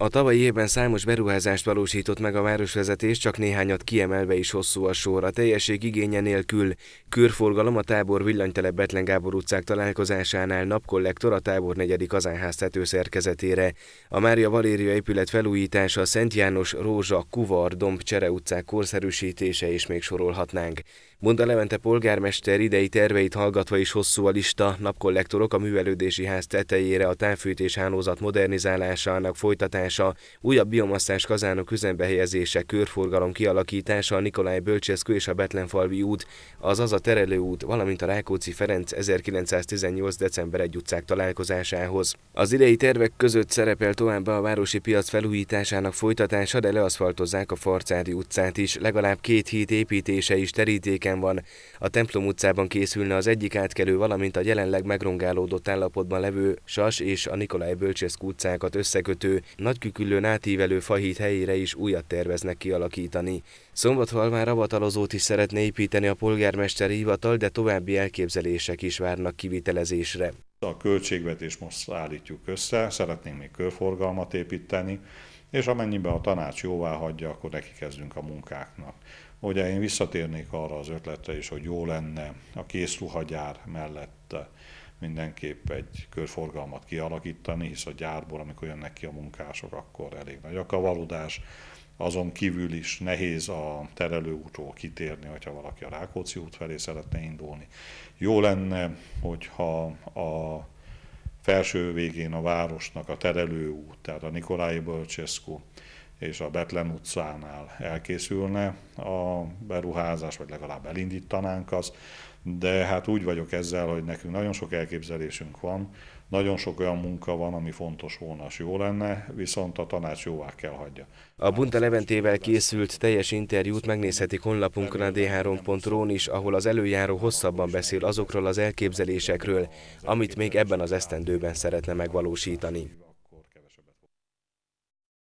A tavalyi évben számos beruházást valósított meg a városvezetés, csak néhányat kiemelve is hosszú a sor. A teljesség igénye nélkül körforgalom a tábor villanytelep Betlen Gábor utcák találkozásánál napkollektor a tábor negyedik kazánház szerkezetére. A Mária Valéria épület felújítása, Szent János, Rózsa, Kuvar, Domb, Csere utcák korszerűsítése is még sorolhatnánk. Bunda Levente polgármester idei terveit hallgatva is hosszú a lista, napkollektorok a művelődési ház tetejére, a távfűtés hálózat modernizálásának folytatása, javítása, újabb biomasszás kazánok üzembe helyezése, körforgalom kialakítása a Nikolaj Bölcseszkő és a Betlenfalvi út, az a Terelőút, valamint a Rákóczi-Ferenc 1918. december 1 utcák találkozásához. Az idei tervek között szerepel továbbá a városi piac felújításának folytatása, de leaszfaltozzák a Farcádi utcát is. Legalább két hét építése is terítéken van. A Templom utcában készülne az egyik átkelő, valamint a jelenleg megrongálódott állapotban levő Sas és a Nikolaj Bölcseszkú utcákat összekötő, nagy nagyküküllőn átívelő fahíd helyére is újat terveznek kialakítani. Szombathalmán ravatalozót is szeretné építeni a polgármester hivatal, de további elképzelések is várnak kivitelezésre. A költségvetés most állítjuk össze, szeretnénk még körforgalmat építeni, és amennyiben a tanács jóvá hagyja, akkor neki kezdünk a munkáknak. Ugye én visszatérnék arra az ötletre is, hogy jó lenne a készruhagyár mellett mindenképp egy körforgalmat kialakítani, hisz a gyárból, amikor jönnek ki a munkások, akkor elég nagy a kavarodás. Azon kívül is nehéz a terelőútról kitérni, hogyha valaki a Rákóczi út felé szeretne indulni. Jó lenne, hogyha a felső végén a városnak a terelőút, tehát a Nikolai Bölcseszkó, és a Betlen utcánál elkészülne a beruházás, vagy legalább elindítanánk azt, de hát úgy vagyok ezzel, hogy nekünk nagyon sok elképzelésünk van, nagyon sok olyan munka van, ami fontos volna, és jó lenne, viszont a tanács jóvá kell hagyja. A Bunta Leventével készült teljes interjút megnézhetik honlapunkon a d 3ron is, ahol az előjáró hosszabban beszél azokról az elképzelésekről, amit még ebben az esztendőben szeretne megvalósítani.